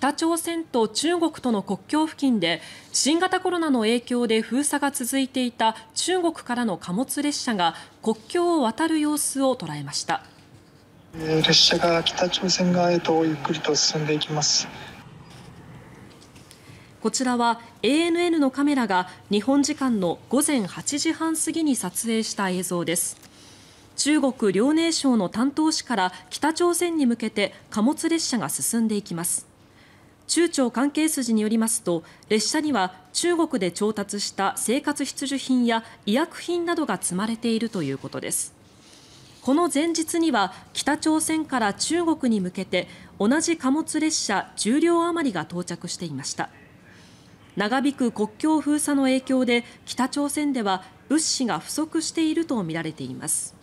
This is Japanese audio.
北朝鮮と中国との国境付近で新型コロナの影響で封鎖が続いていた中国からの貨物列車が国境を渡る様子を捉えました。列車が北朝鮮側へとゆっくりと進んでいきます。こちらは ANN のカメラが日本時間の午前8時半過ぎに撮影した映像です。中国・遼寧省の担当市から北朝鮮に向けて貨物列車が進んでいきます。中朝関係筋によりますと列車には中国で調達した生活必需品や医薬品などが積まれているということです。この前日には北朝鮮から中国に向けて同じ貨物列車10両余りが到着していました。長引く国境封鎖の影響で北朝鮮では物資が不足しているとみられています。